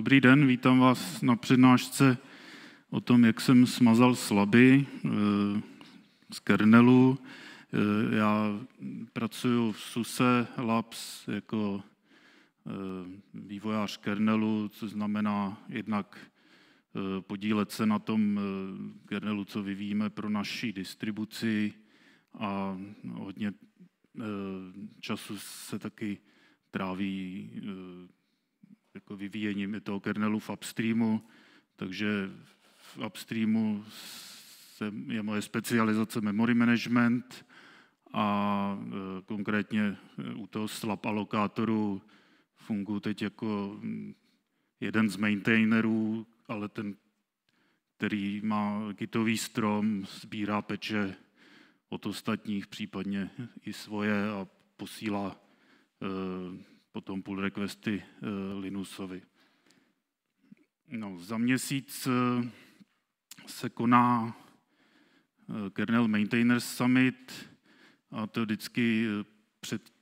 Dobrý den, vítám vás na přednášce o tom, jak jsem smazal slaby eh, z kernelu. Eh, já pracuji v SUSE Labs jako eh, vývojář kernelu, což znamená jednak podílet se na tom kernelu, co vyvíjíme pro naší distribuci a hodně času se taky tráví jako vyvíjením toho kernelu v upstreamu, takže v upstreamu je moje specializace memory management a e, konkrétně e, u toho slab alokátoru funguji teď jako mm, jeden z maintainerů, ale ten, který má gitový strom, sbírá peče od ostatních, případně i svoje a posílá e, potom pull requesty eh, Linusovi. No, za měsíc eh, se koná eh, Kernel Maintainers Summit a to vždycky před,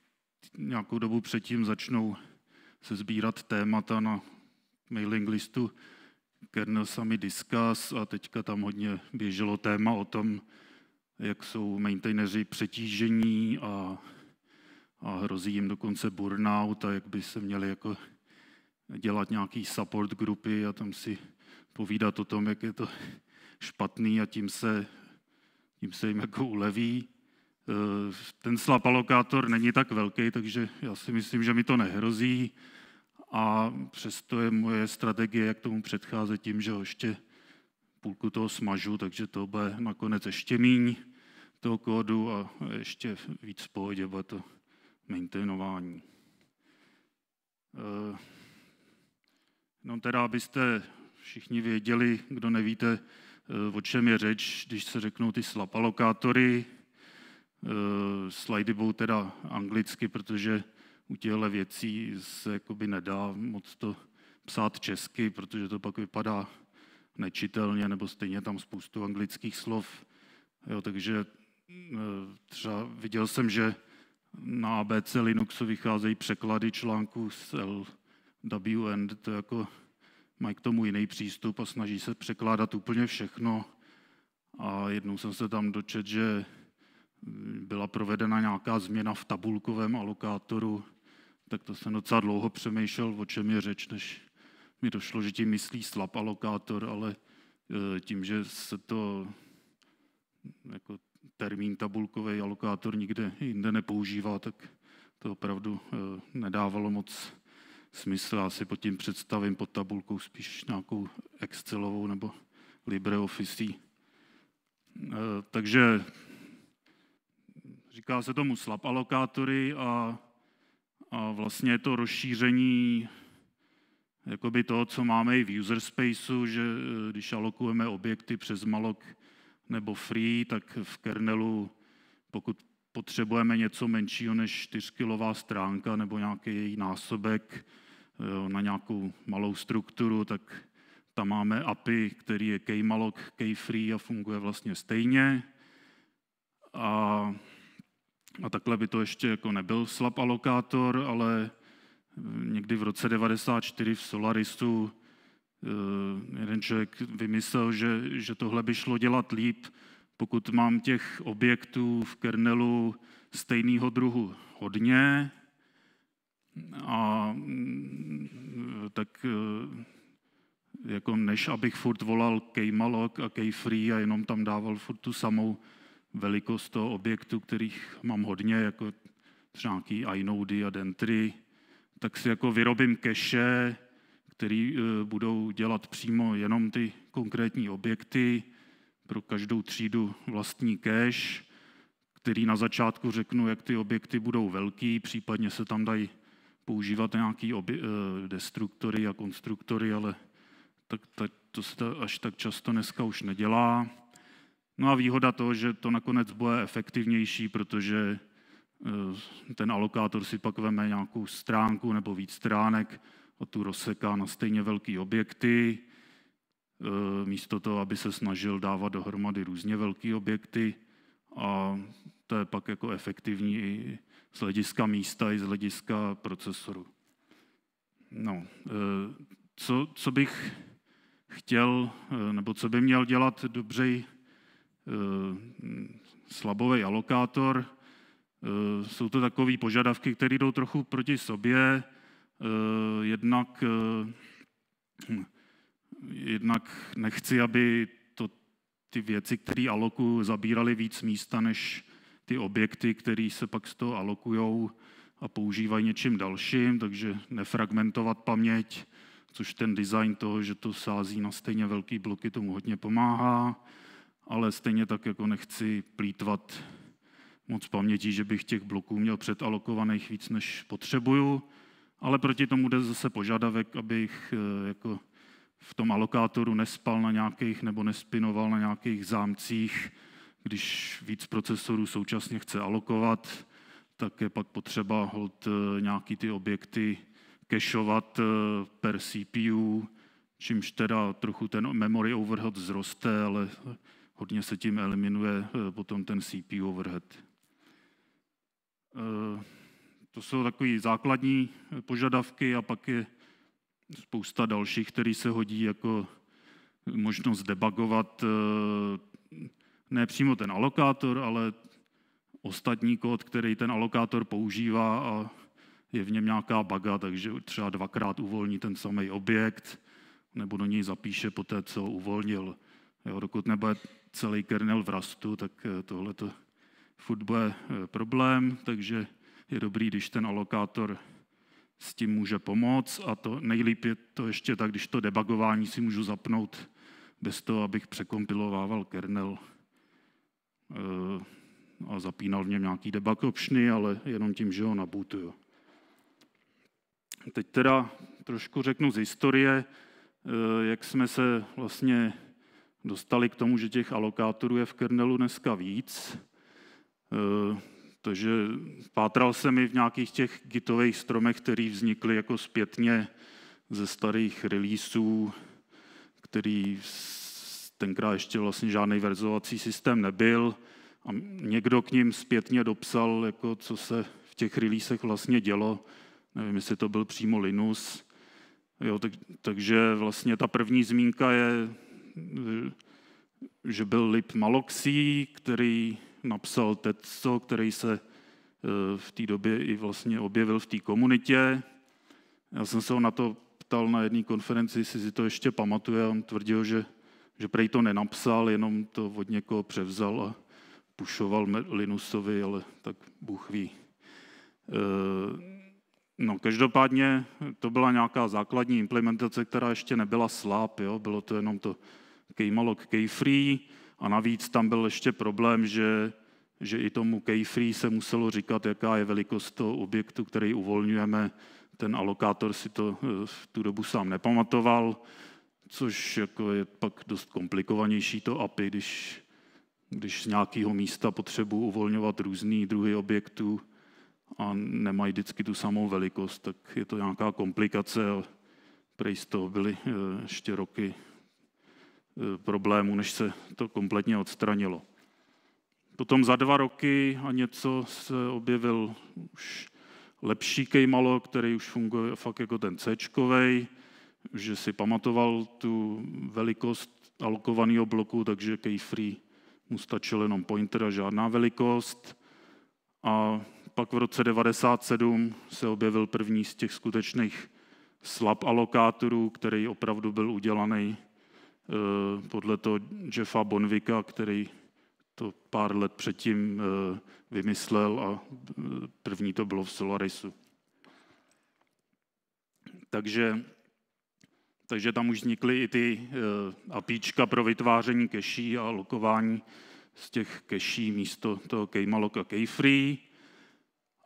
nějakou dobu předtím začnou se sbírat témata na mailing listu Kernel Summit Discuss a teďka tam hodně běželo téma o tom, jak jsou maintaineři přetížení a a hrozí jim dokonce burnout a jak by se měli jako dělat nějaký support grupy a tam si povídat o tom, jak je to špatný a tím se, tím se jim jako uleví. Eh, ten slab alokátor není tak velký, takže já si myslím, že mi to nehrozí a přesto je moje strategie, jak tomu předcházet tím, že ho ještě půlku toho smažu, takže to bude nakonec ještě míň toho kódu a ještě víc v pohodě, to maintainování. No teda, abyste všichni věděli, kdo nevíte, eh, o čem je řeč, když se řeknou ty slap alokátory, eh, slidy budou teda anglicky, protože u těchto věcí se jakoby nedá moc to psát česky, protože to pak vypadá nečitelně, nebo stejně tam spoustu anglických slov. Jo, takže třeba viděl jsem, že na ABC Linuxu vycházejí překlady článků z LWN, to jako mají k tomu jiný přístup a snaží se překládat úplně všechno. A jednou jsem se tam dočet, že byla provedena nějaká změna v tabulkovém alokátoru, tak to jsem docela dlouho přemýšlel, o čem je řeč, než mi došlo, že tím myslí slab alokátor, ale e, tím, že se to jako termín tabulkový alokátor nikde jinde nepoužívá, tak to opravdu eh, nedávalo moc smysl. Já si pod tím představím pod tabulkou spíš nějakou Excelovou nebo LibreOffice. Eh, takže říká se tomu slab alokátory a, a vlastně je to rozšíření jakoby toho, co máme i v user spaceu, že eh, když alokujeme objekty přes malok, nebo free, tak v kernelu, pokud potřebujeme něco menšího než 4-kilová stránka nebo nějaký její násobek eh, na nějakou malou strukturu, tak tam máme API, který je kmalloc, kfree a funguje vlastně stejně. A, a takhle by to ještě jako nebyl slab alokátor, ale někdy v roce 94 v Solarisu Eh, jeden člověk vymyslel, že, že tohle by šlo dělat líp, pokud mám těch objektů v kernelu stejného druhu hodně, a mm, tak eh, jako než abych furt volal keymalloc a keyfree a jenom tam dával furt tu samou velikost toho objektu, kterých mám hodně, jako třeba nějaký inody a dentry, tak si jako vyrobím cache, který eh, budou dělat přímo jenom ty konkrétní objekty, pro každou třídu vlastní cache, který na začátku řeknu, jak ty objekty budou velký, případně se tam dají používat nějaký obje- eh, destruktory a konstruktory, ale tak, tak, to se až tak často dneska už nedělá. No a výhoda toho, že to nakonec bude efektivnější, protože eh, ten alokátor si pak veme nějakou stránku nebo víc stránek, a tu rozseká na stejně velký objekty, e, místo toho, aby se snažil dávat dohromady různě velké objekty a to je pak jako efektivní i z hlediska místa, i z hlediska procesoru. No, e, co, co bych chtěl, e, nebo co by měl dělat dobře slabový alokátor, jsou to takové požadavky, které jdou trochu proti sobě. Eh, jednak, eh, jednak nechci, aby to, ty věci, které aloku zabíraly víc místa, než ty objekty, které se pak z toho alokujou a používají něčím dalším, takže nefragmentovat paměť, což ten design toho, že to sází na stejně velký bloky, tomu hodně pomáhá, ale stejně tak jako nechci plítvat moc pamětí, že bych těch bloků měl předalokovaných víc, než potřebuju ale proti tomu jde zase požadavek, abych eh, jako v tom alokátoru nespal na nějakých nebo nespinoval na nějakých zámcích, když víc procesorů současně chce alokovat, tak je pak potřeba hold eh, nějaký ty objekty kešovat eh, per CPU, čímž teda trochu ten memory overhead zroste, ale hodně se tím eliminuje potom ten CPU overhead. To jsou takové základní eh, požadavky a pak je spousta dalších, které se hodí jako možnost debagovat eh, ne přímo ten alokátor, ale ostatní kód, který ten alokátor používá a je v něm nějaká baga, takže třeba dvakrát uvolní ten samý objekt nebo do něj zapíše po té, co uvolnil. Jo, dokud nebude celý kernel v rastu, tak eh, tohle to furt bude problém, takže je dobrý, když ten alokátor s tím může pomoct a to nejlíp je to ještě tak, když to debugování si můžu zapnout bez toho, abych překompilovával kernel eh, a zapínal v něm nějaký debug optiony, ale jenom tím, že ho nabootuju. Teď teda trošku řeknu z historie, eh, jak jsme se vlastně dostali k tomu, že těch alokátorů je v kernelu dneska víc. Eh, takže pátral jsem i v nějakých těch gitových stromech, které vznikly jako zpětně ze starých releaseů, který tenkrát ještě vlastně žádný verzovací systém nebyl a někdo k ním zpětně dopsal, jako co se v těch releasech vlastně dělo. Nevím, jestli to byl přímo Linus. Jo, tak, takže vlastně ta první zmínka je, že byl lip maloxi, který napsal Tetso, který se eh, v té době i vlastně objevil v té komunitě. Já jsem se ho na to ptal na jedné konferenci, jestli si to ještě pamatuje, on tvrdil, že, že prej to nenapsal, jenom to od někoho převzal a pušoval Linusovi, ale tak Bůh ví. Eh, no, každopádně to byla nějaká základní implementace, která ještě nebyla sláp, jo? bylo to jenom to Keymalog, Keyfree, a navíc tam byl ještě problém, že, že i tomu keyfree se muselo říkat, jaká je velikost toho objektu, který uvolňujeme. Ten alokátor si to eh, v tu dobu sám nepamatoval, což jako je pak dost komplikovanější to API, když, když z nějakého místa potřebuji uvolňovat různý druhy objektů a nemají vždycky tu samou velikost, tak je to nějaká komplikace prej z toho byly eh, ještě roky Eh, problémů, než se to kompletně odstranilo. Potom za dva roky a něco se objevil už lepší kejmalo, který už funguje fakt jako ten c že si pamatoval tu velikost alokovaného bloku, takže keyfree mu stačil jenom pointer a žádná velikost. A pak v roce 97 se objevil první z těch skutečných slab alokátorů, který opravdu byl udělaný Eh, podle toho Jeffa Bonvika, který to pár let předtím eh, vymyslel a eh, první to bylo v Solarisu. Takže, takže tam už vznikly i ty apíčka pro vytváření keší a lokování z těch keší místo toho keymalloc a keyfree.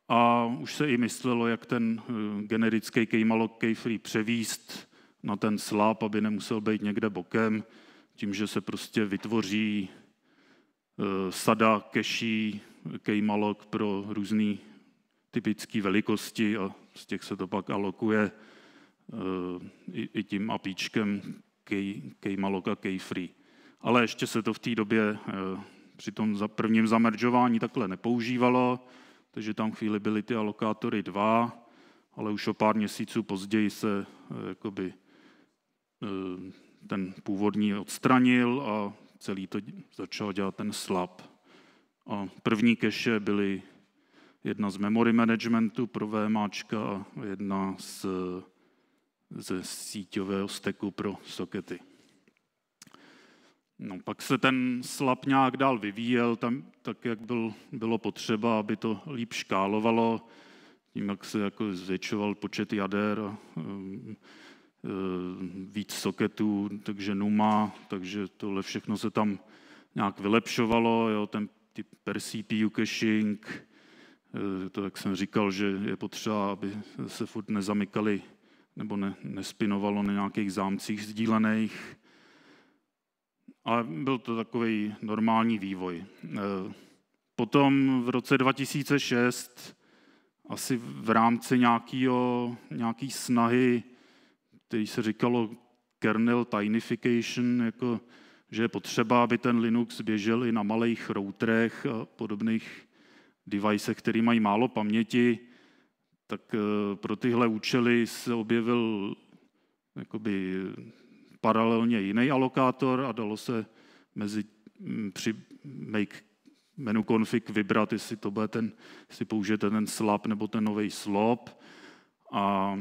A už se i myslelo, jak ten generický keymalloc keyfree převíst na ten sláp, aby nemusel být někde bokem, tím, že se prostě vytvoří eh, sada keší, kejmalok pro různé typické velikosti a z těch se to pak alokuje eh, i tím apíčkem kej, kejmalok a kejfree. Ale ještě se to v té době eh, při tom prvním zamerčování takhle nepoužívalo, takže tam chvíli byly ty alokátory dva, ale už o pár měsíců později se jakoby Eh, ten původní odstranil a celý to začal dělat ten slab. A první keše byly jedna z memory managementu pro VMAčka a jedna z, ze síťového steku pro sokety. No, pak se ten slab nějak dál vyvíjel, tam, tak jak byl, bylo potřeba, aby to líp škálovalo, tím, jak se jako zvětšoval počet jader a um, Eh, víc soketů, takže Numa, takže tohle všechno se tam nějak vylepšovalo, jo, ten typ per CPU caching, eh, to, jak jsem říkal, že je potřeba, aby se furt nezamykali nebo ne, nespinovalo na nějakých zámcích sdílených. Ale byl to takový normální vývoj. Eh, potom v roce 2006 asi v rámci nějakého, nějaký snahy který se říkalo kernel tinification, jako že je potřeba, aby ten Linux běžel i na malých routerech a podobných devicech, které mají málo paměti, tak eh, pro tyhle účely se objevil jakoby paralelně jiný alokátor a dalo se mezi, mm, při make menu config vybrat, jestli to bude ten, jestli použijete ten slab nebo ten nový slop. A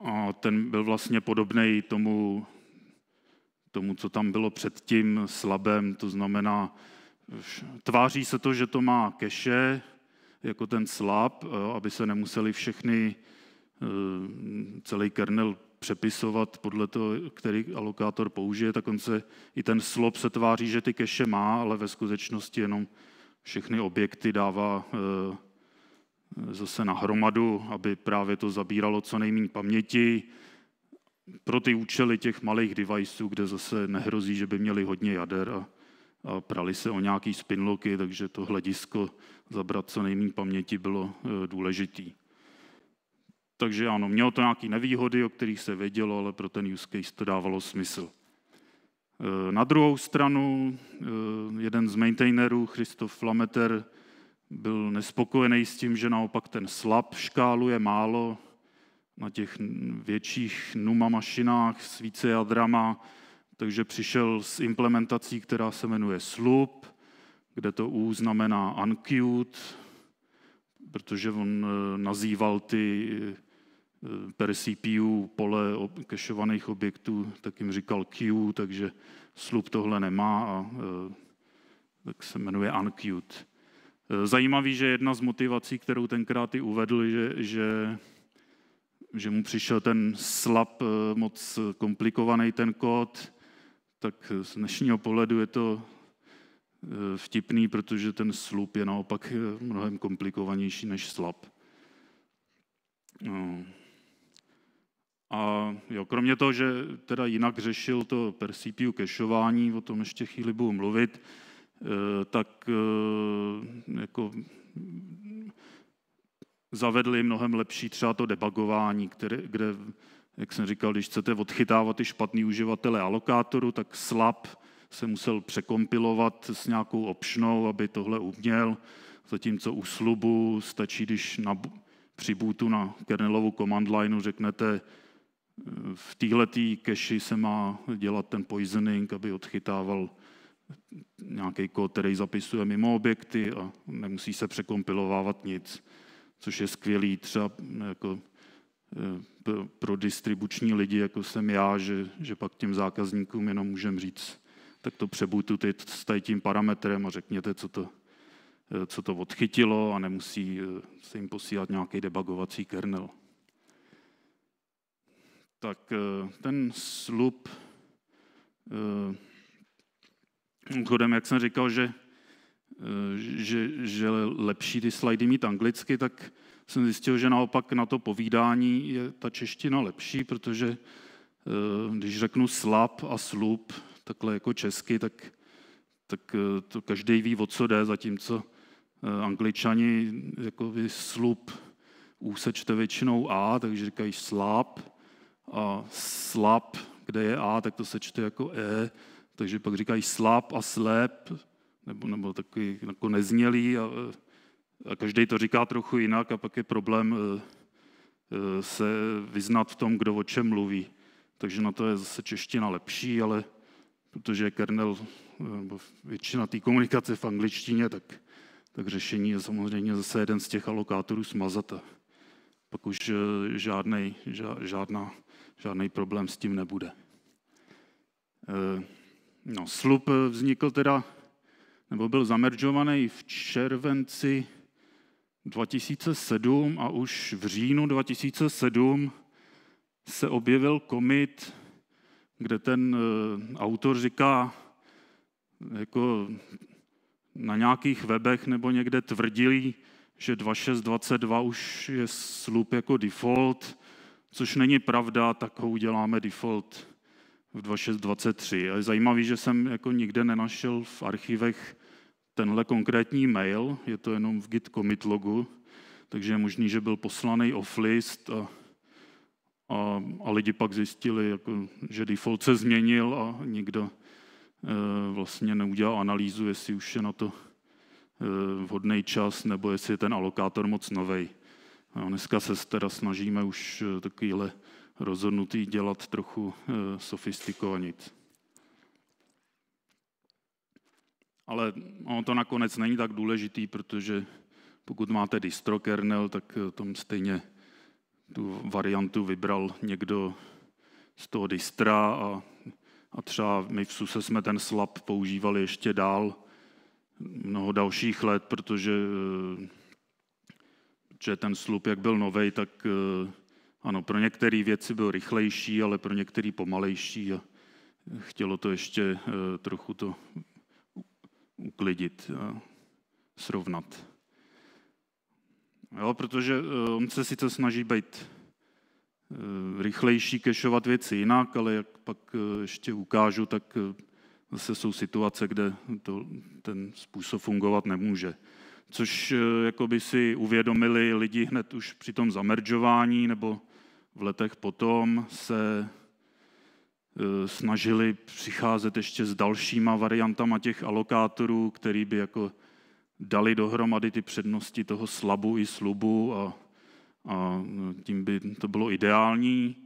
a ten byl vlastně podobný tomu, tomu, co tam bylo předtím, slabém, to znamená, tváří se to, že to má keše, jako ten slab, e, aby se nemuseli všechny, e, celý kernel přepisovat podle toho, který alokátor použije, tak on se, i ten slob se tváří, že ty keše má, ale ve skutečnosti jenom všechny objekty dává e, zase na hromadu, aby právě to zabíralo co nejméně paměti pro ty účely těch malých deviceů, kde zase nehrozí, že by měli hodně jader a, a prali se o nějaký spinloky, takže to hledisko zabrat co nejméně paměti bylo e, důležitý. Takže ano, mělo to nějaké nevýhody, o kterých se vědělo, ale pro ten use case to dávalo smysl. E, na druhou stranu, e, jeden z maintainerů, Christoph Flameter, byl nespokojený s tím, že naopak ten slab škáluje málo na těch větších Numa mašinách s více jadrama, takže přišel s implementací, která se jmenuje slup, kde to U znamená uncute, protože on eh, nazýval ty eh, per CPU pole kešovaných objektů, tak jim říkal Q, takže slup tohle nemá a eh, tak se jmenuje uncute. Eh, zajímavý, že jedna z motivací, kterou tenkrát i uvedl, že, že, že mu přišel ten slab, eh, moc komplikovaný ten kód, tak eh, z dnešního pohledu je to vtipný, protože ten slup je naopak mnohem komplikovanější než slab. No. A jo, kromě toho, že teda jinak řešil to per CPU kešování, o tom ještě chvíli budu mluvit, Eh, tak eh, jako zavedli mnohem lepší třeba to debugování, které, kde, jak jsem říkal, když chcete odchytávat ty špatný uživatele alokátoru, tak slab se musel překompilovat s nějakou opšnou, aby tohle uměl, zatímco u slubu stačí, když na, při bootu na kernelovou command lineu řeknete, eh, v této keši se má dělat ten poisoning, aby odchytával nějaký kód, který zapisuje mimo objekty a nemusí se překompilovávat nic, což je skvělý třeba jako eh, pro distribuční lidi, jako jsem já, že, že pak těm zákazníkům jenom můžem říct, tak to přebutujte s tím parametrem a řekněte, co to, eh, co to odchytilo a nemusí eh, se jim posílat nějaký debugovací kernel. Tak ten slup Mimochodem, jak jsem říkal, že, eh, že, že lepší ty slajdy mít anglicky, tak jsem zjistil, že naopak na to povídání je ta čeština lepší, protože eh, když řeknu slab a slup, takhle jako česky, tak, tak eh, to každý ví, o co jde, zatímco angličani jako slup úsečte většinou A, takže říkají slab a slab, kde je A, tak to sečte jako E, takže pak říkají slab a slep, nebo, nebo takový jako neznělý a, a každý to říká trochu jinak a pak je problém e, e, se vyznat v tom, kdo o čem mluví. Takže na to je zase čeština lepší, ale protože je kernel, e, nebo většina té komunikace v angličtině, tak, tak řešení je samozřejmě zase jeden z těch alokátorů smazat a pak už žádný žádná, žádný problém s tím nebude. No, slup eh, vznikl teda, nebo byl zameržovaný v červenci 2007 a už v říjnu 2007 se objevil komit, kde ten eh, autor říká, jako na nějakých webech nebo někde tvrdili, že 2622 už je slup jako default, což není pravda, tak ho uděláme default v 2623. A je zajímavý, že jsem jako nikde nenašel v archivech tenhle konkrétní mail, je to jenom v git commit logu, takže je možný, že byl poslaný off-list a, a, a lidi pak zjistili, jako, že default se změnil a nikdo e, vlastně neudělal analýzu, jestli už je na to e, vhodný čas, nebo jestli je ten alokátor moc novej. A dneska se teda snažíme už e, takovýhle rozhodnutý dělat trochu eh, sofistikovanit. Ale ono to nakonec není tak důležitý, protože pokud máte distro kernel, tak eh, tam stejně tu variantu vybral někdo z toho distra a, a třeba my v SUSE jsme ten slab používali ještě dál mnoho dalších let, protože eh, že ten slup, jak byl novej, tak ano, pro některé věci byl rychlejší, ale pro některé pomalejší a chtělo to ještě eh, trochu to uklidit a srovnat. Jo, protože eh, on se sice snaží být eh, rychlejší, kešovat věci jinak, ale jak pak ještě ukážu, tak zase jsou situace, kde to, ten způsob fungovat nemůže. Což jako by si uvědomili lidi hned už při tom zameržování nebo v letech potom se e, snažili přicházet ještě s dalšíma variantama těch alokátorů, který by jako dali dohromady ty přednosti toho slabu i slubu a, a tím by to bylo ideální, e,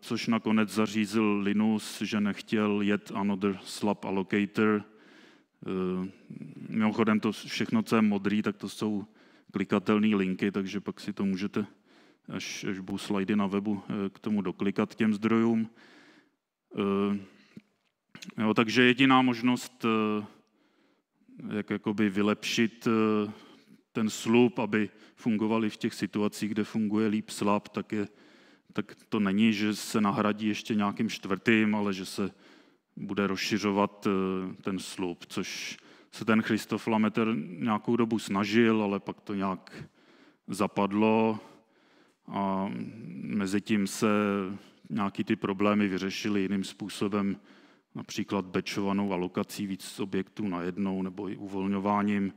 což nakonec zařízl Linus, že nechtěl jet another slab allocator. E, mimochodem to všechno, co je modrý, tak to jsou klikatelné linky, takže pak si to můžete až, až budou slajdy na webu eh, k tomu doklikat těm zdrojům. Eh, jo, takže jediná možnost, eh, jak jakoby vylepšit ten slup, aby fungovali v těch situacích, kde funguje líp slab, tak, je, tak to není, že se nahradí ještě nějakým čtvrtým, ale že se bude rozšiřovat ten slup, což se ten Christoph Lameter nějakou dobu snažil, ale pak to nějak zapadlo a mezi tím se nějaký ty problémy vyřešily jiným způsobem, například bečovanou alokací víc objektů na jednou nebo i uvolňováním,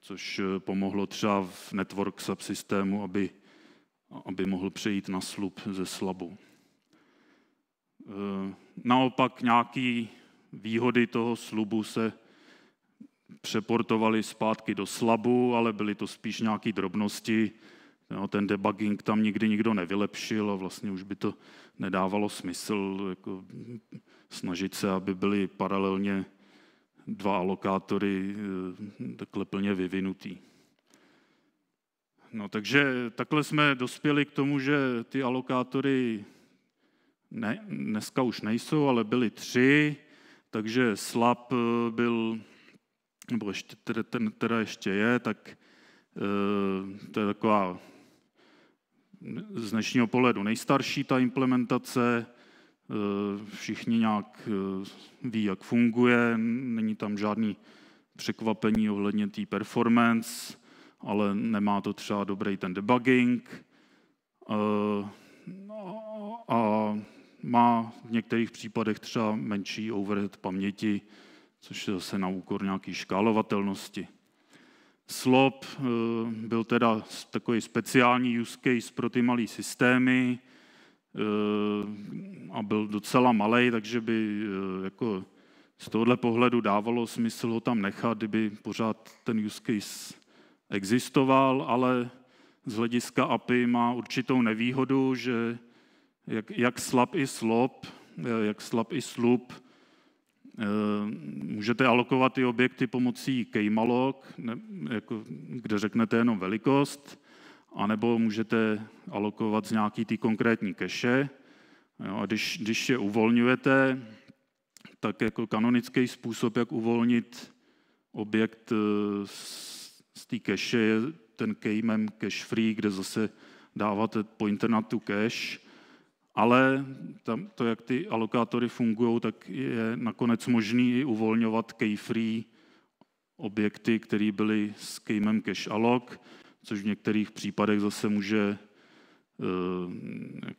což pomohlo třeba v network subsystému, aby, aby mohl přejít na slup ze slabu. E, naopak nějaký výhody toho slubu se přeportovaly zpátky do slabu, ale byly to spíš nějaké drobnosti, No, ten debugging tam nikdy nikdo nevylepšil a vlastně už by to nedávalo smysl jako snažit se, aby byly paralelně dva alokátory eh, takhle plně vyvinutý. No, takže takhle jsme dospěli k tomu, že ty alokátory ne, dneska už nejsou, ale byly tři, takže slab eh, byl, nebo ještě, teda, teda ještě je, tak eh, to je taková z dnešního pohledu nejstarší ta implementace, eh, všichni nějak eh, ví, jak funguje, není tam žádný překvapení ohledně té performance, ale nemá to třeba dobrý ten debugging eh, a má v některých případech třeba menší overhead paměti, což je zase na úkor nějaké škálovatelnosti. Slop eh, byl teda takový speciální use case pro ty malé systémy eh, a byl docela malý, takže by eh, jako z tohohle pohledu dávalo smysl ho tam nechat, kdyby pořád ten use case existoval, ale z hlediska API má určitou nevýhodu, že jak, jak slab i slop, jak slab i slup, Eh, můžete alokovat ty objekty pomocí keymalok, jako, kde řeknete jenom velikost, anebo můžete alokovat z nějaký ty konkrétní keše. Jo, a když, když je uvolňujete, tak jako kanonický způsob, jak uvolnit objekt eh, z, té cache je ten keymem cache free, kde zase dáváte pointer na tu cache ale tam, to, jak ty alokátory fungují, tak je nakonec možný i uvolňovat keyfree free objekty, které byly s kejmem cache alloc, což v některých případech zase může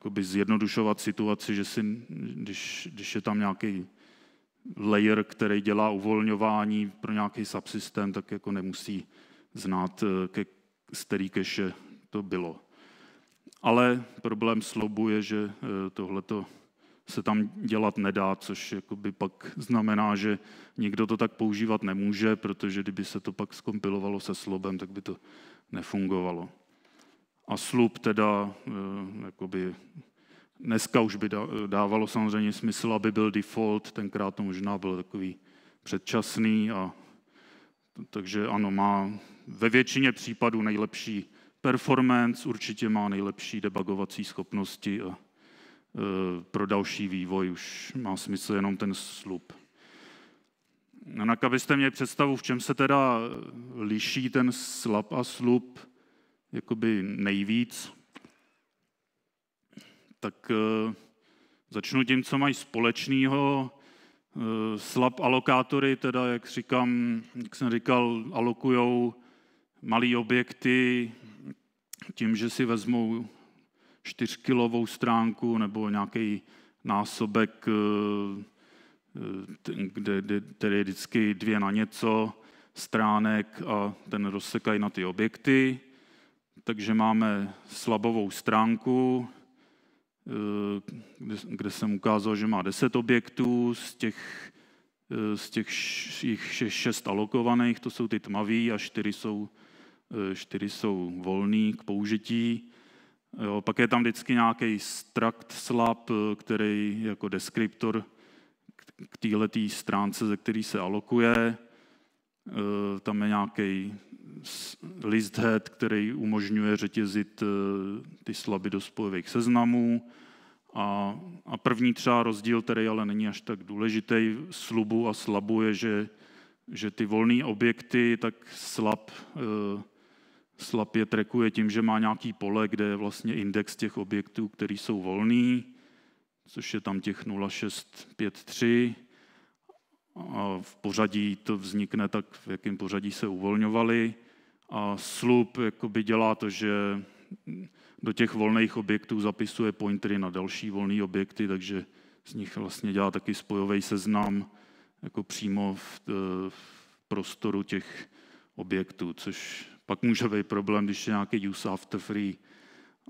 uh, zjednodušovat situaci, že si, když, když je tam nějaký layer, který dělá uvolňování pro nějaký subsystém, tak jako nemusí znát, eh, ke, z který cache to bylo. Ale problém sloubu je, že eh, tohleto se tam dělat nedá, což jakoby pak znamená, že nikdo to tak používat nemůže, protože kdyby se to pak skompilovalo se slobem, tak by to nefungovalo. A slub teda eh, jakoby dneska už by dávalo samozřejmě smysl, aby byl default, tenkrát to možná byl takový předčasný a takže ano, má ve většině případů nejlepší performance určitě má nejlepší debugovací schopnosti a e, pro další vývoj už má smysl jenom ten slup. Jinak, abyste měli představu, v čem se teda e, liší ten slab a slup jakoby nejvíc, tak e, začnu tím, co mají společného. Slab alokátory, teda, jak, říkám, jak jsem říkal, alokujou malé objekty tím, že si vezmou čtyřkilovou stránku nebo nějaký násobek, eh, eh, kde, kde, kde je vždycky dvě na něco, stránek a ten rozsekají na ty objekty. Takže máme slabovou stránku, eh, kde, kde jsem ukázal, že má 10 objektů, z těch, z těch jich šest alokovaných, to jsou ty tmaví a čtyři jsou Eh, čtyři jsou volný k použití. Jo, pak je tam vždycky nějaký struct slab, eh, který jako deskriptor k této stránce, ze který se alokuje. Eh, tam je nějaký list head, který umožňuje řetězit ty slaby do spojových seznamů. A, a první třeba rozdíl, který ale není až tak důležitý, slubu a slabu je, že, že ty volné objekty, tak slab SLAP je trackuje tím, že má nějaký pole, kde je vlastně index těch objektů, které jsou volný, což je tam těch 0653. A v pořadí to vznikne tak, v jakém pořadí se uvolňovali. A slup jakoby dělá to, že do těch volných objektů zapisuje pointery na další volné objekty, takže z nich vlastně dělá taky spojový seznam jako přímo v, v prostoru těch objektů, což pak může být problém, když je nějaký use after free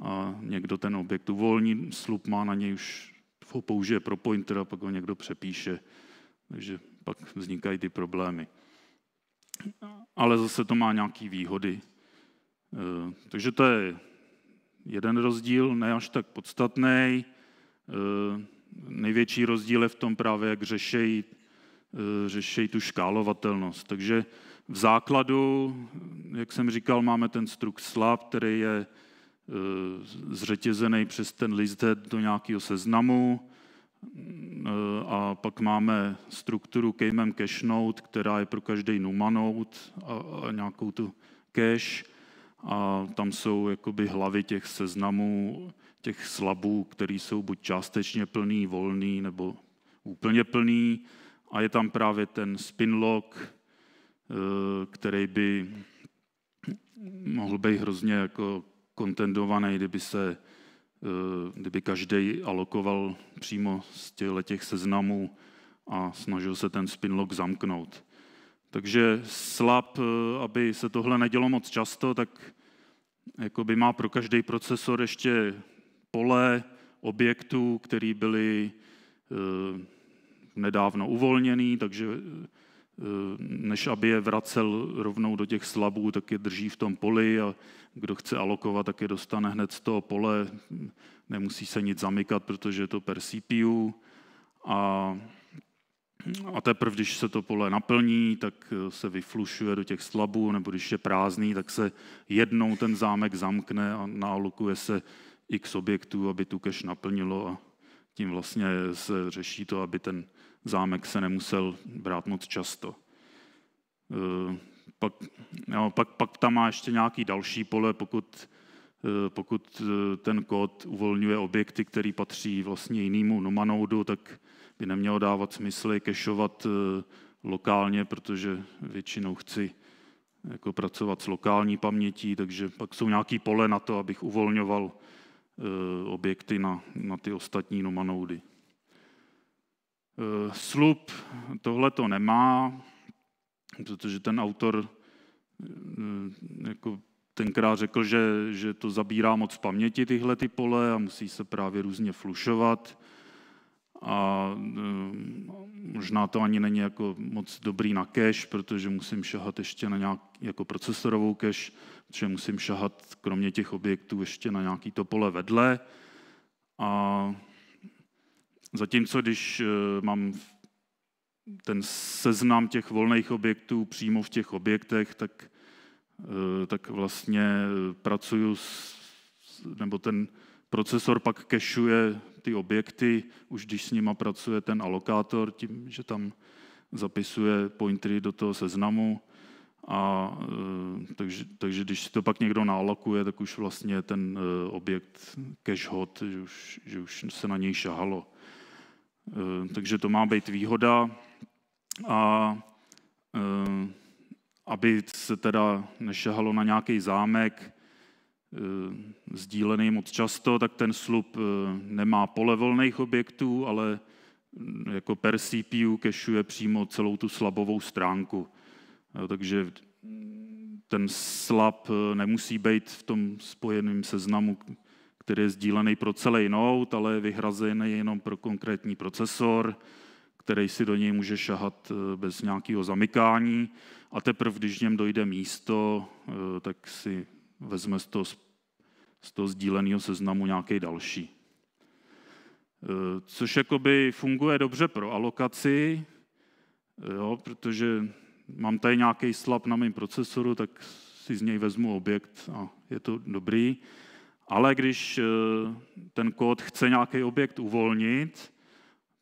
a někdo ten objekt uvolní, slup má na něj už, ho použije pro pointer a pak ho někdo přepíše. Takže pak vznikají ty problémy. Ale zase to má nějaké výhody. E, takže to je jeden rozdíl, ne až tak podstatný. E, největší rozdíl je v tom právě, jak řešejí, e, řešej tu škálovatelnost. Takže v základu, jak jsem říkal, máme ten struk slav, který je eh, zřetězený přes ten list do nějakého seznamu mm, eh, a pak máme strukturu kejmem node, která je pro každý numanout a nějakou tu cache a tam jsou jakoby hlavy těch seznamů, těch slabů, které jsou buď částečně plný, volný nebo úplně plný a je tam právě ten spinlock, Eh, který by mohl být hrozně jako kontendovaný, kdyby se eh, kdyby každý alokoval přímo z těch seznamů a snažil se ten spinlock zamknout. Takže slab, eh, aby se tohle nedělo moc často, tak jako by má pro každý procesor ještě pole objektů, které byly nedávno uvolněný, takže Eh, než aby je vracel rovnou do těch slabů, tak je drží v tom poli a kdo chce alokovat, tak je dostane hned z toho pole. Nemusí se nic zamykat, protože je to per CPU. A, a teprve, když se to pole naplní, tak eh, se vyflušuje do těch slabů, nebo když je prázdný, tak se jednou ten zámek zamkne a naalokuje se x objektů, aby tu cache naplnilo a tím vlastně se řeší to, aby ten zámek se nemusel brát moc často. Eh, pak, jo, no, pak, pak tam má ještě nějaký další pole, pokud, eh, pokud eh, ten kód uvolňuje objekty, které patří vlastně jinému nomanoudu, tak by nemělo dávat smysl kešovat lokálně, protože většinou chci jako pracovat s lokální pamětí, takže pak jsou nějaký pole na to, abych uvolňoval objekty na, na ty ostatní nomanoudy. Eh, Slup tohle to nemá, protože ten autor eh, jako tenkrát řekl, že, že to zabírá moc paměti tyhle ty pole a musí se právě různě flušovat a eh, možná to ani není jako moc dobrý na cache, protože musím šahat ještě na nějak, jako procesorovou cache, protože musím šahat kromě těch objektů ještě na nějaký to pole vedle a Zatímco když eh, mám ten seznam těch volných objektů přímo v těch objektech, tak, eh, tak vlastně eh, pracuju s, nebo ten procesor pak kešuje ty objekty, už když s nima pracuje ten alokátor, tím, že tam zapisuje pointery do toho seznamu. A takže, takže když si to pak někdo nálokuje, tak už vlastně ten objekt cache hot, že už, že už se na něj šahalo. Eh, takže to má být výhoda. A eh, aby se teda nešahalo na nějaký zámek, eh, sdílený moc často, tak ten slup nemá pole volných objektů, ale mm, jako per CPU kešuje přímo celou tu slabovou stránku. Takže ten slab nemusí být v tom spojeném seznamu, který je sdílený pro celý Note, ale je vyhrazený jenom pro konkrétní procesor, který si do něj může šahat eh, bez nějakého zamykání a teprve, když v něm dojde místo, eh, tak si vezme z toho, z toho sdíleného seznamu nějaký další. Eh, což jakoby funguje dobře pro alokaci, jo, protože mám tady nějaký slab na mém procesoru, tak si z něj vezmu objekt a je to dobrý. Ale když eh, ten kód chce nějaký objekt uvolnit,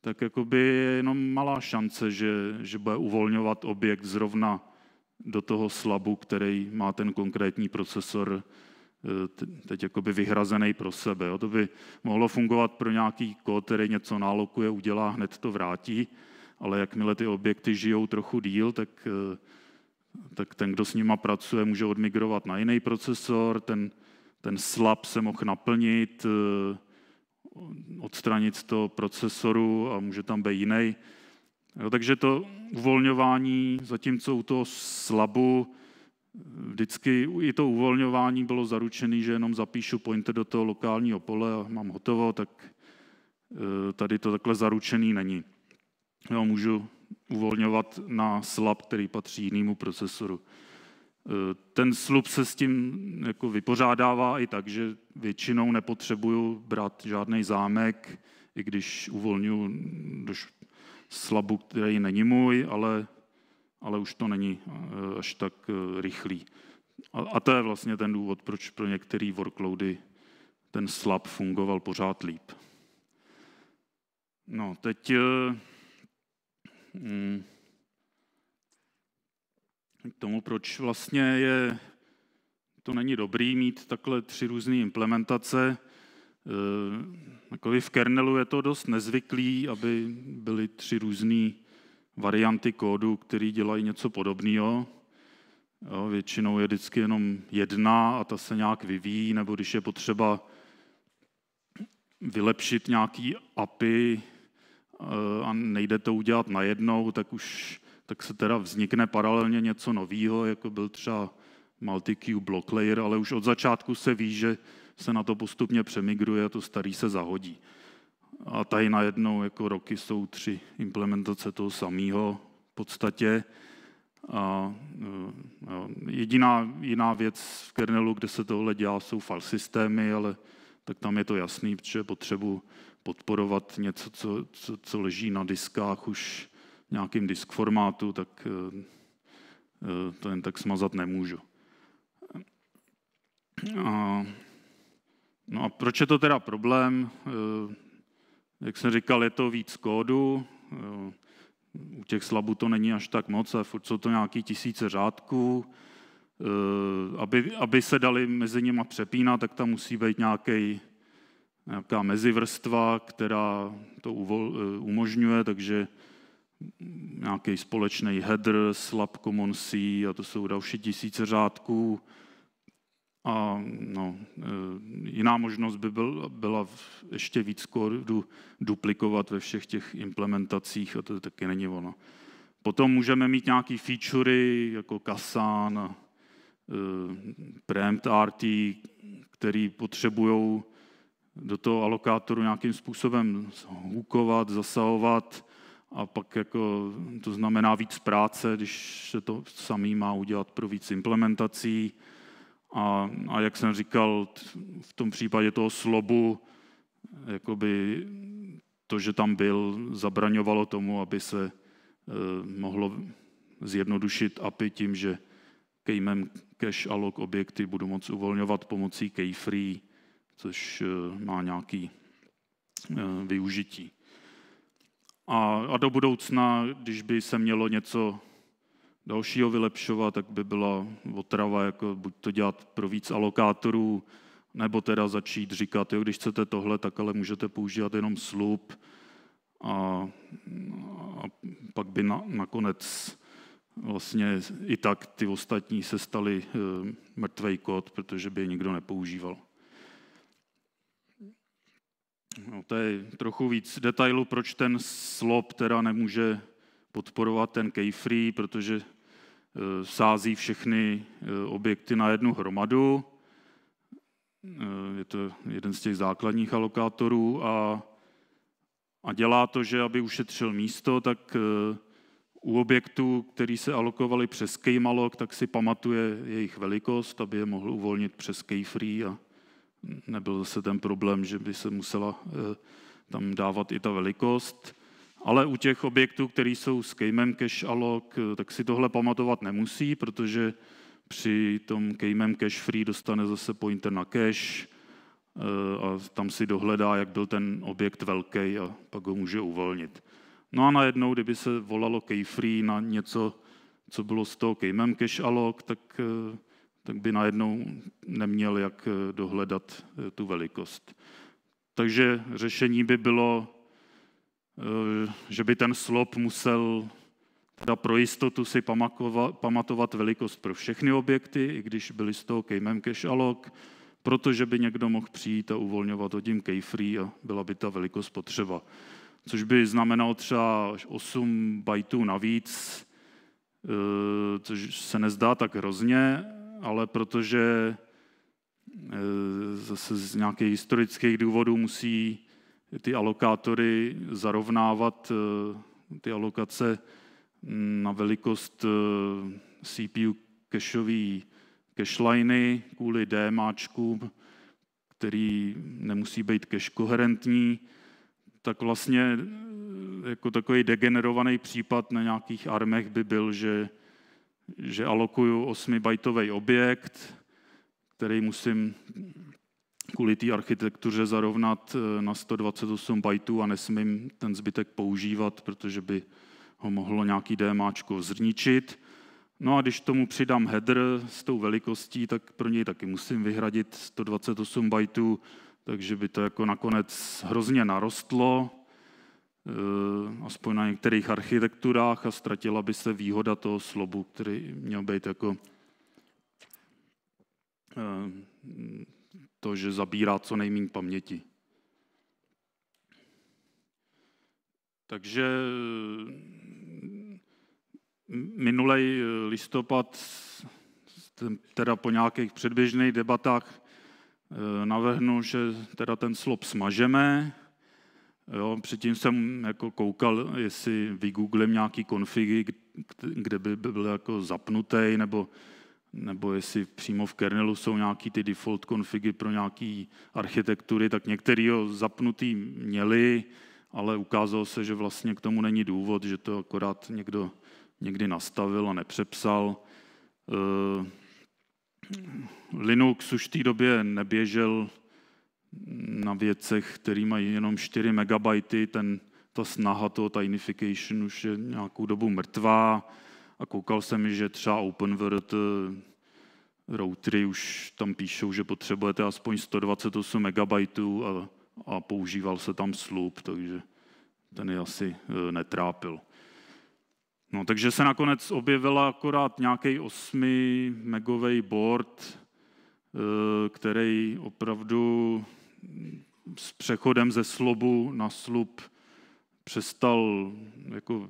tak jakoby je jenom malá šance, že, že bude uvolňovat objekt zrovna do toho slabu, který má ten konkrétní procesor eh, teď jakoby vyhrazený pro sebe. To by mohlo fungovat pro nějaký kód, který něco nálokuje, udělá, hned to vrátí, ale jakmile ty objekty žijou trochu díl, tak, eh, tak ten, kdo s nima pracuje, může odmigrovat na jiný procesor, ten ten slab se mohl naplnit, eh, odstranit to procesoru a může tam být jiný. Jo, takže to uvolňování, zatímco u toho slabu eh, vždycky i to uvolňování bylo zaručené, že jenom zapíšu pointer do toho lokálního pole a mám hotovo, tak eh, tady to takhle zaručený není. Jo, můžu uvolňovat na slab, který patří jinému procesoru. Eh, ten slup se s tím jako vypořádává i tak, že většinou nepotřebuju brát žádný zámek, i když uvolňuji do slabu, který není můj, ale, ale už to není eh, až tak eh, rychlý. A, a to je vlastně ten důvod, proč pro některé workloady ten slab fungoval pořád líp. No, teď... Hmm, k tomu, proč vlastně je, to není dobrý mít takhle tři různé implementace. E, takový v kernelu je to dost nezvyklý, aby byly tři různé varianty kódu, které dělají něco podobného. Jo, většinou je vždycky jenom jedna a ta se nějak vyvíjí, nebo když je potřeba vylepšit nějaký API e, a nejde to udělat najednou, tak už tak se teda vznikne paralelně něco nového, jako byl třeba MultiQ block layer, ale už od začátku se ví, že se na to postupně přemigruje a to starý se zahodí. A tady najednou jako roky jsou tři implementace toho samého v podstatě. A, a e, e, jediná jiná věc v kernelu, kde se tohle dělá, jsou file systémy, ale tak tam je to jasný, protože potřebu podporovat něco, co, co, co leží na diskách už nějakým disk formátu, tak eh, eh, to jen tak smazat nemůžu. A, no a proč je to teda problém? Eh, jak jsem říkal, je to víc kódu, u těch slabů to není až tak moc, ale furt jsou to nějaký tisíce řádků. Aby, aby se dali mezi nimi přepínat, tak tam musí být nějaký, nějaká mezivrstva, která to uvol, umožňuje, takže nějaký společný header, slab common C a to jsou další tisíce řádků. A no, e, jiná možnost by byl, byla ještě víc kódu duplikovat ve všech těch implementacích a to taky není ono. Potom můžeme mít nějaké featurey jako Kasan, e, Preempt RT, který potřebují do toho alokátoru nějakým způsobem hukovat, zasahovat, a pak jako to znamená víc práce, když se to samý má udělat pro víc implementací. A, a jak jsem říkal, v tom případě toho slobu, jakoby to, že tam byl, zabraňovalo tomu, aby se e, mohlo zjednodušit API tím, že kejmem cache log objekty budu moct uvolňovat pomocí keyfree, což e, má nějaký e, využití. A, a do budoucna, když by se mělo něco dalšího vylepšovat, tak by byla otrava, jako buď to dělat pro víc alokátorů, nebo teda začít říkat, jo, když chcete tohle, tak ale můžete používat jenom slup. a, a pak by na, nakonec vlastně i tak ty ostatní se staly e, mrtvej kód, protože by je nikdo nepoužíval. No, to je trochu víc detailu, proč ten slop teda nemůže podporovat ten keyfree, protože eh, sází všechny eh, objekty na jednu hromadu. Eh, je to jeden z těch základních alokátorů a, a dělá to, že aby ušetřil místo, tak u objektů, který se alokovali přes keymalock, tak si pamatuje jejich velikost, aby je mohl uvolnit přes keyfree a nebyl zase ten problém, že by se musela eh, tam dávat i ta velikost. Ale u těch objektů, které jsou s kejmem cache alloc, eh, tak si tohle pamatovat nemusí, protože při tom kejmem cache free dostane zase pointer na cache eh, a tam si dohledá, jak byl ten objekt velký a pak ho může uvolnit. No a najednou, kdyby se volalo key free na něco, co bylo z toho kejmem cache alloc, tak tak by najednou neměl jak eh, dohledat eh, tu velikost. Takže řešení by bylo, eh, že by ten slop musel teda pro jistotu si pamatovat velikost pro všechny objekty, i když byly z toho kejmem cache alloc, protože by někdo mohl přijít a uvolňovat od tím keyfree a byla by ta velikost potřeba. Což by znamenalo třeba 8 bajtů navíc, což se nezdá tak hrozně, ale protože eh, zase z nějakých historických důvodů musí ty alokátory zarovnávat eh, ty alokace mm, na velikost eh, CPU cacheový cacheliny kvůli DMAčkům, který nemusí být cache koherentní, tak vlastně jako takový degenerovaný případ na nějakých armech by byl, že že alokuju 8-bajtový objekt, který musím kvůli té architektuře zarovnat eh, na 128 bajtů a nesmím ten zbytek používat, protože by ho mohlo nějaký DMAčko zrničit. No a když tomu přidám header s tou velikostí, tak pro něj taky musím vyhradit 128 bajtů, takže by to jako nakonec hrozně narostlo. Eh, aspoň na některých architekturách a ztratila by se výhoda toho slobu, který měl být jako eh, to, že zabírá co nejméně paměti. Takže eh, minulý listopad, teda po nějakých předběžných debatách, navrhnu, že teda ten slop smažeme, Jo, předtím jsem jako koukal, jestli vygooglím nějaký konfigy, kde by byl jako zapnutý, nebo, nebo jestli přímo v kernelu jsou nějaký ty default konfigy pro nějaký architektury, tak některý ho zapnutý měli, ale ukázalo se, že vlastně k tomu není důvod, že to akorát někdo někdy nastavil a nepřepsal. Eh, Linux už v té době neběžel na věcech, které mají jenom 4 megabajty, ten, ta snaha toho Tinification už je nějakou dobu mrtvá a koukal jsem, že třeba OpenWord eh, routery už tam píšou, že potřebujete aspoň 128 MB a, a používal se tam slup, takže ten je asi eh, netrápil. No, takže se nakonec objevila akorát nějaký 8 megový board, eh, který opravdu s přechodem ze slobu na slub přestal jako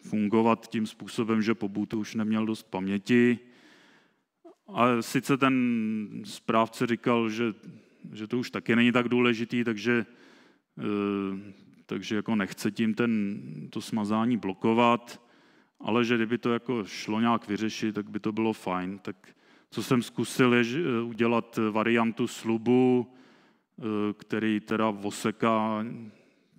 fungovat tím způsobem, že po bůtu už neměl dost paměti. A sice ten správce říkal, že, že to už taky není tak důležitý, takže, e, takže jako nechce tím ten, to smazání blokovat, ale že kdyby to jako šlo nějak vyřešit, tak by to bylo fajn. Tak co jsem zkusil je e, udělat variantu slubu, Eh, který teda voseká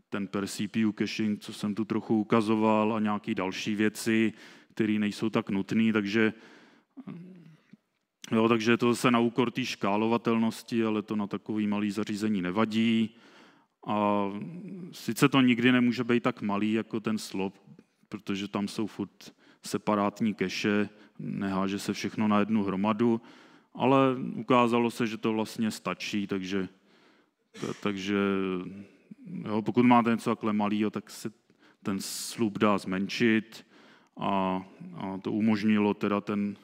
ten per CPU caching, co jsem tu trochu ukazoval, a nějaké další věci, které nejsou tak nutné, takže, eh, jo, takže to se na úkor té škálovatelnosti, ale to na takový malý zařízení nevadí. A sice to nikdy nemůže být tak malý jako ten slop, protože tam jsou furt separátní keše, neháže se všechno na jednu hromadu, ale ukázalo se, že to vlastně stačí, takže takže jo, pokud máte něco takhle malého, tak se ten slup dá zmenšit a, a to umožnilo teda ten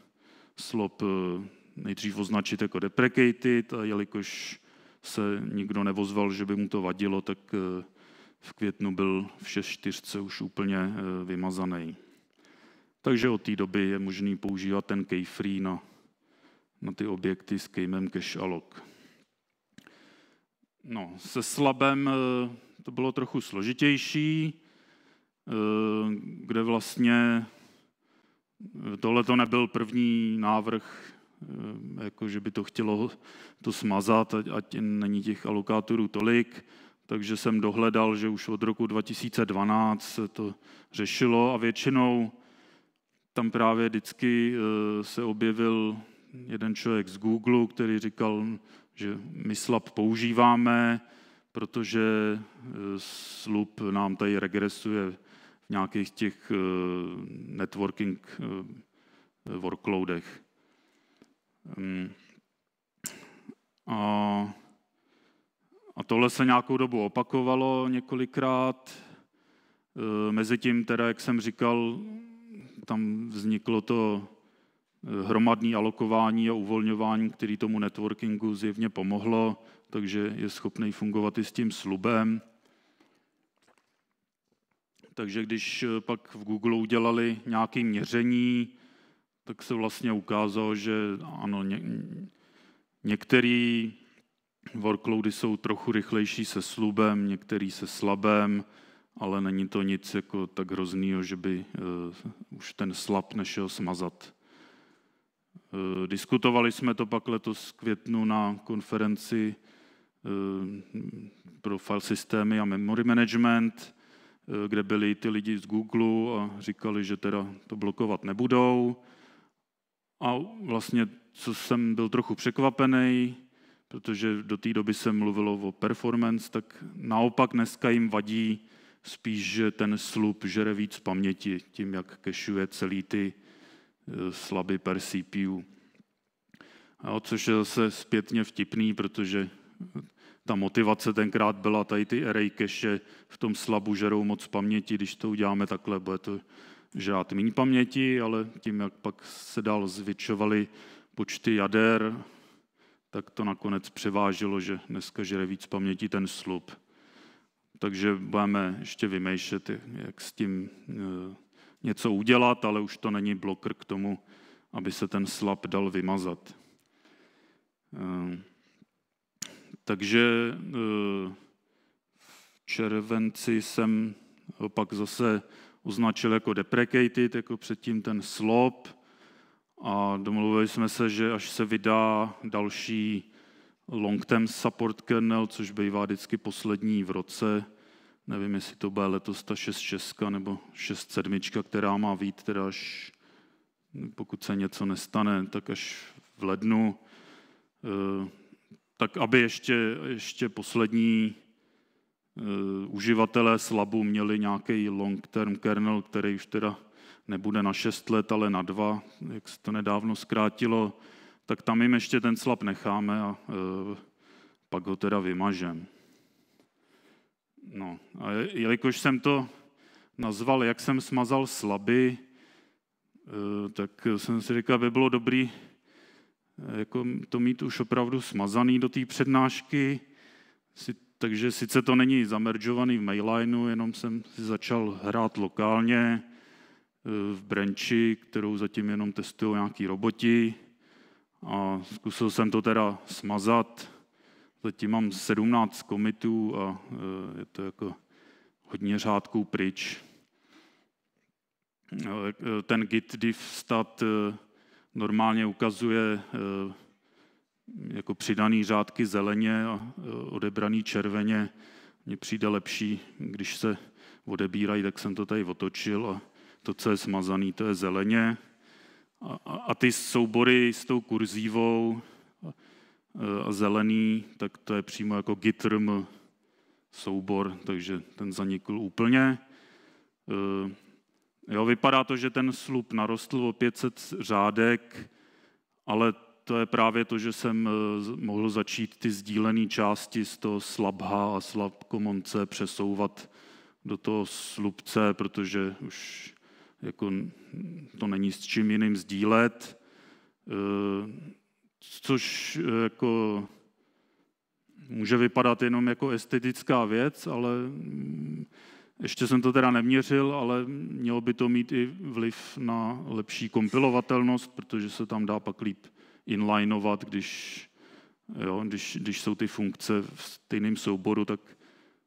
slop eh, nejdřív označit jako deprecated a jelikož se nikdo nevozval, že by mu to vadilo, tak eh, v květnu byl v 6.4 už úplně eh, vymazaný. Takže od té doby je možný používat ten keyfree na, na ty objekty s kejmem cache alloc. No, se slabem eh, to bylo trochu složitější, eh, kde vlastně eh, tohle to nebyl první návrh, jako že by to chtělo to smazat, ať není těch alokátorů tolik, takže jsem dohledal, že už od roku 2012 se to řešilo a většinou tam právě vždycky se objevil jeden člověk z Google, který říkal, že my slab používáme, protože eh, slup nám tady regresuje v nějakých těch eh, networking eh, workloadech. Mm. A, a tohle se nějakou dobu opakovalo několikrát. Mezitím, teda, jak jsem říkal, tam vzniklo to hromadné alokování a uvolňování, který tomu networkingu zjevně pomohlo, takže je schopný fungovat i s tím slubem. Takže když eh, pak v Google udělali nějaké měření, tak se vlastně ukázalo, že ano, ně, některé workloady jsou trochu rychlejší se slubem, některý se slabem, ale není to nic jako tak hroznýho, že by uh, už ten slab nešel smazat. Eh, diskutovali jsme to pak letos v květnu na konferenci eh, pro file systémy a memory management, eh, kde byli ty lidi z Google a říkali, že teda to blokovat nebudou. A vlastně, co jsem byl trochu překvapený, protože do té doby se mluvilo o performance, tak naopak dneska jim vadí spíš, že ten slup žere víc paměti tím, jak kešuje celý ty slaby CPU. Jo, což je zase zpětně vtipný, protože ta motivace tenkrát byla tady ty cache v tom slabu žerou moc paměti, když to uděláme takhle, bude to žrát méně paměti, ale tím, jak pak se dál zvětšovaly počty jader, tak to nakonec převážilo, že dneska žere víc paměti ten slup. Takže budeme ještě vymýšlet, jak s tím eh, něco udělat, ale už to není blokr k tomu, aby se ten slab dal vymazat. Ehm, takže e, v červenci jsem ho pak zase označil jako deprecated, jako předtím ten slop a domluvili jsme se, že až se vydá další long-term support kernel, což bývá vždycky poslední v roce, Nevím, jestli to bude letos ta 6.6 nebo 6.7, která má vít, teda až, pokud se něco nestane, tak až v lednu. Eh, tak aby ještě, ještě poslední eh, uživatelé slabu měli nějaký long-term kernel, který už teda nebude na 6 let, ale na 2, jak se to nedávno zkrátilo, tak tam jim ještě ten slab necháme a eh, pak ho teda vymažeme. No, a jelikož jsem to nazval, jak jsem smazal slaby, eh, tak jsem si říkal, by bylo dobré eh, jako to mít už opravdu smazaný do té přednášky, takže sice to není zameržovaný v mailinu, jenom jsem si začal hrát lokálně eh, v branči, kterou zatím jenom testují nějaký roboti a zkusil jsem to teda smazat Zatím mám 17 komitů a e, je to jako hodně řádků pryč. E, e, ten git div stat normálně ukazuje jako přidaný řádky zeleně a odebraný červeně. Mně přijde lepší, když se odebírají, tak jsem to tady otočil a to, co je smazaný, to je zeleně. A, a, a ty soubory s tou kurzívou, a zelený, tak to je přímo jako gitrm soubor, takže ten zanikl úplně. Eh, jo, vypadá to, že ten slup narostl o 500 řádek, ale to je právě to, že jsem eh, mohl začít ty sdílené části z toho slabha a slabkomonce přesouvat do toho slupce, protože už jako to není s čím jiným sdílet. Eh, což eh, jako může vypadat jenom jako estetická věc, ale mm, ještě jsem to teda neměřil, ale mělo by to mít i vliv na lepší kompilovatelnost, protože se tam dá pak líp inlinovat, když, jo, když, když jsou ty funkce v stejném souboru, tak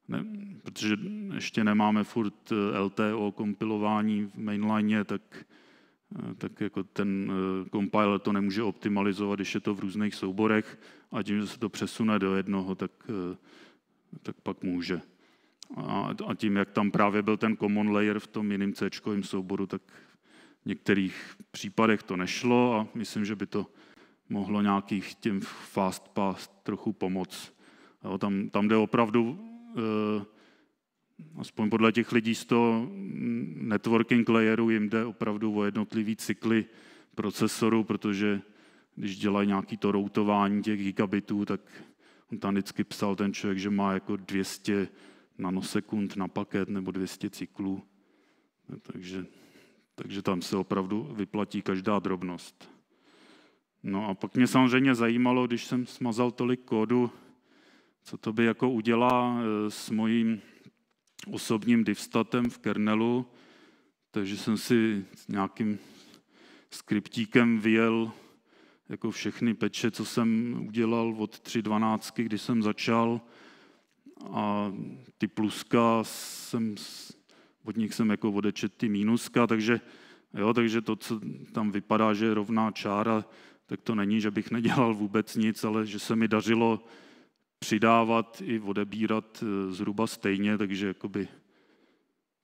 ne, protože ještě nemáme furt eh, LTO kompilování v mainline, tak Eh, tak jako ten eh, compiler to nemůže optimalizovat, když je to v různých souborech a tím, že se to přesune do jednoho, tak, eh, tak pak může. A, a tím, jak tam právě byl ten common layer v tom jiném C souboru, tak v některých případech to nešlo a myslím, že by to mohlo nějakých těm fast pass trochu pomoct. Jo, tam, tam jde opravdu aspoň podle těch lidí z toho networking layeru jim jde opravdu o jednotlivý cykly procesoru, protože když dělají nějaký to routování těch gigabitů, tak on tam vždycky psal ten člověk, že má jako 200 nanosekund na paket nebo 200 cyklů. Takže, takže tam se opravdu vyplatí každá drobnost. No a pak mě samozřejmě zajímalo, když jsem smazal tolik kódu, co to by jako udělá eh, s mojím osobním divstatem v kernelu, takže jsem si s nějakým skriptíkem vyjel jako všechny peče, co jsem udělal od 3.12, když jsem začal a ty pluska jsem, od nich jsem jako odečet ty mínuska, takže, jo, takže to, co tam vypadá, že je rovná čára, tak to není, že bych nedělal vůbec nic, ale že se mi dařilo přidávat i odebírat eh, zhruba stejně, takže jakoby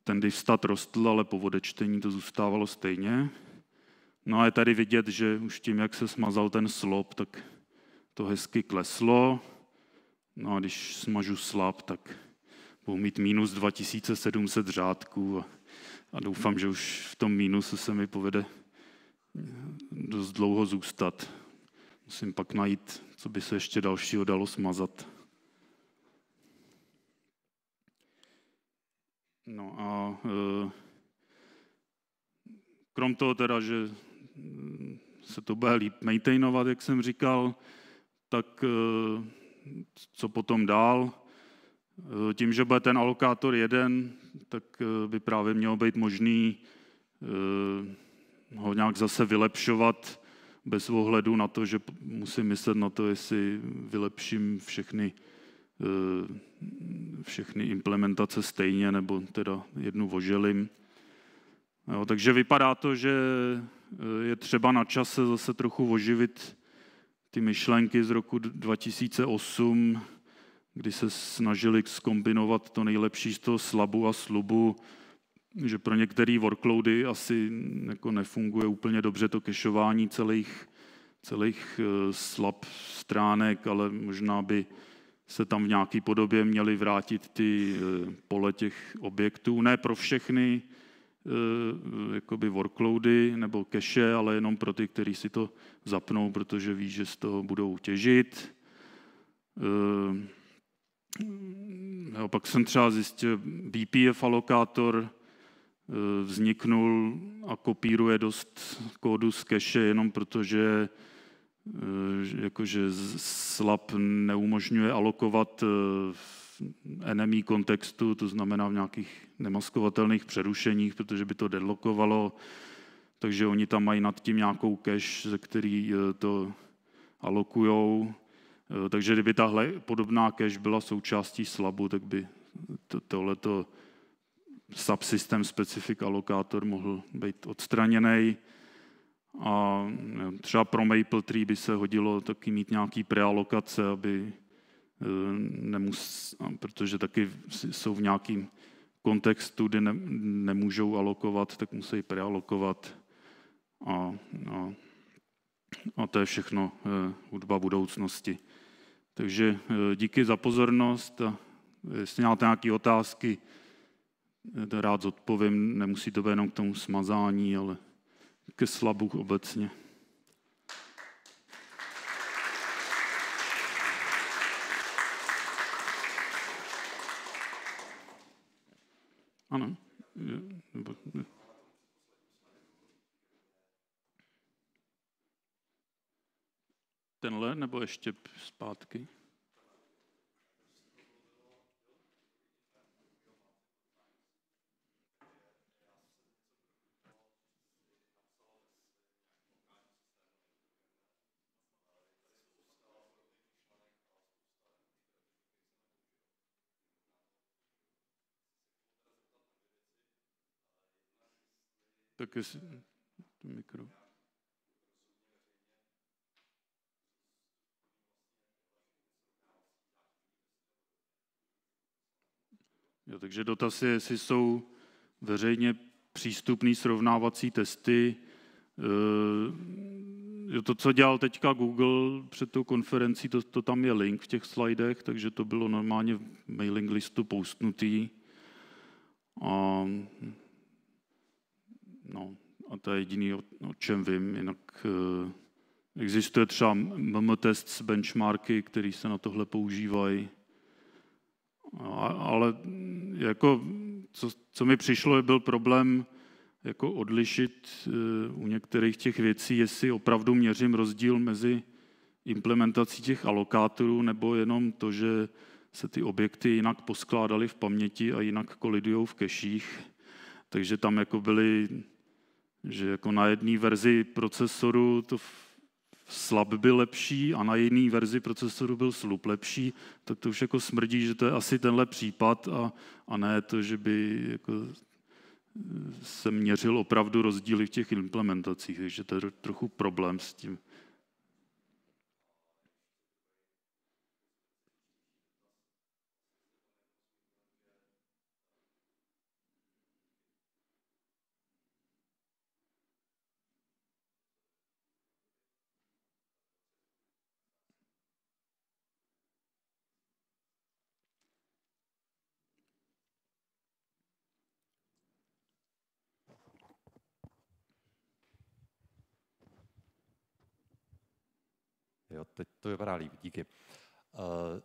ten divstat rostl, ale po vodečtení to zůstávalo stejně. No a je tady vidět, že už tím, jak se smazal ten slop, tak to hezky kleslo. No a když smažu slab, tak budu mít minus 2700 řádků a, a doufám, že už v tom mínusu se mi povede eh, dost dlouho zůstat. Musím pak najít, co by se ještě dalšího dalo smazat. No a e, krom toho teda, že mm, se to bude líp maintainovat, jak jsem říkal, tak e, co potom dál? E, tím, že bude ten alokátor jeden, tak by právě mělo být možný ho nějak zase vylepšovat bez ohledu na to, že musím myslet na to, jestli vylepším všechny, eh, všechny implementace stejně, nebo teda jednu voželím. Jo, takže vypadá to, že eh, je třeba na čase zase trochu oživit ty myšlenky z roku 2008, kdy se snažili skombinovat to nejlepší z toho slabu a slubu, že pro některé workloady asi jako nefunguje úplně dobře to kešování celých, celých eh, slab stránek, ale možná by se tam v nějaké podobě měly vrátit ty eh, pole těch objektů. Ne pro všechny eh, jakoby workloady nebo cache, ale jenom pro ty, kteří si to zapnou, protože ví, že z toho budou těžit. Jo, pak jsem třeba zjistil BPF alokátor, Eh, vzniknul a kopíruje dost kódu z cache jenom protože eh, jakože slab neumožňuje alokovat eh, v NMI kontextu, to znamená v nějakých nemaskovatelných přerušeních, protože by to deadlockovalo takže oni tam mají nad tím nějakou cache, ze který to alokujou. Takže kdyby tahle podobná cache byla součástí slabu, tak by tohleto subsystem specific alokátor mohl být odstraněný. A třeba pro Maple Tree by se hodilo taky mít nějaký prealokace, aby eh, nemus, protože taky jsou v nějakém kontextu, kde ne, nemůžou alokovat, tak musí prealokovat. A, a, a to je všechno eh, hudba budoucnosti. Takže eh, díky za pozornost. Jestli máte nějaké otázky, to rád zodpovím, nemusí to být jenom k tomu smazání, ale ke slabu obecně. Ano. Tenhle nebo ještě zpátky? Tak jestli... To mikro. Jo, takže dotaz je, jestli jsou veřejně přístupné srovnávací testy. Eh, jo, to, co dělal teďka Google před tou konferencí, to, to tam je link v těch slidech, takže to bylo normálně v mailing listu postnutý. A No, a to je jediný, o, o čem vím. Jinak eh, existuje třeba MM test s benchmarky, který se na tohle používají. Ale mm, jako, co, co mi přišlo, byl problém jako odlišit eh, u některých těch věcí, jestli opravdu měřím rozdíl mezi implementací těch alokátorů, nebo jenom to, že se ty objekty jinak poskládaly v paměti a jinak kolidují v keších. Takže tam jako byly že jako na jedné verzi procesoru to slab byl lepší a na jiný verzi procesoru byl slup lepší, tak to už jako smrdí, že to je asi tenhle případ a, a ne to, že by jako eh, se měřil opravdu rozdíly v těch implementacích, takže to je trochu problém s tím. vypadá líp. Díky. Eh,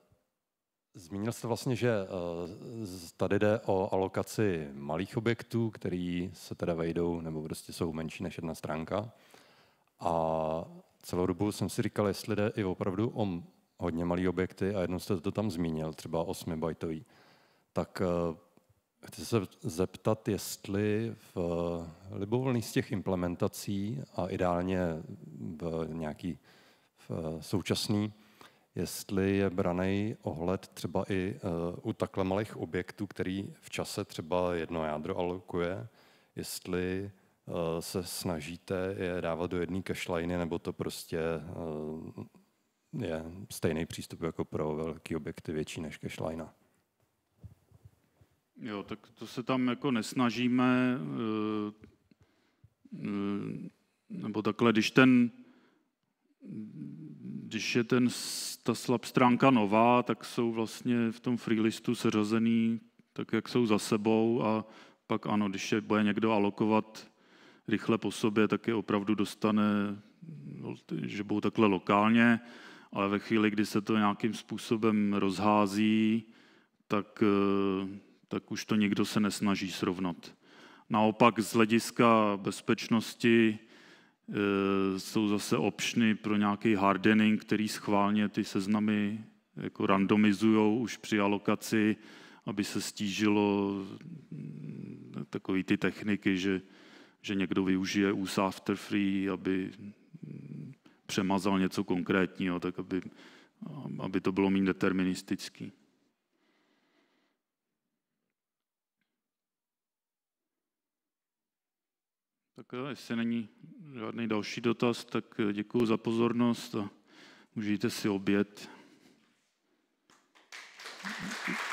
zmínil jste vlastně, že eh, tady jde o alokaci malých objektů, který se teda vejdou, nebo prostě jsou menší než jedna stránka. A celou dobu jsem si říkal, jestli jde i opravdu o hodně malý objekty a jednou jste to tam zmínil, třeba 8 bajtový, tak eh, chci se zeptat, jestli v libovolných z těch implementací a ideálně v nějaký Eh, současný, jestli je braný ohled třeba i eh, u takhle malých objektů, který v čase třeba jedno jádro alokuje, jestli eh, se snažíte je dávat do jedné cashliney, nebo to prostě je stejný přístup jako pro velký objekty větší než cashlinea. Jo, tak to se tam jako nesnažíme, nebo takhle, když ten když je ten, ta slab stránka nová, tak jsou vlastně v tom freelistu seřazený tak, jak jsou za sebou a pak ano, když je bude někdo alokovat rychle po sobě, tak je opravdu dostane, no, že budou takhle lokálně, ale ve chvíli, kdy se to nějakým způsobem rozhází, tak, eh, tak už to nikdo se nesnaží srovnat. Naopak z hlediska bezpečnosti Eh, jsou zase optiony pro nějaký hardening, který schválně ty seznamy jako randomizují už při alokaci, aby se stížilo mm, takové ty techniky, že, že někdo využije use after free, aby mm, přemazal něco konkrétního, tak aby, aby to bylo méně deterministický. Tak jestli není žádný další dotaz, tak eh, děkuji za pozornost a užijte si oběd. Thank you.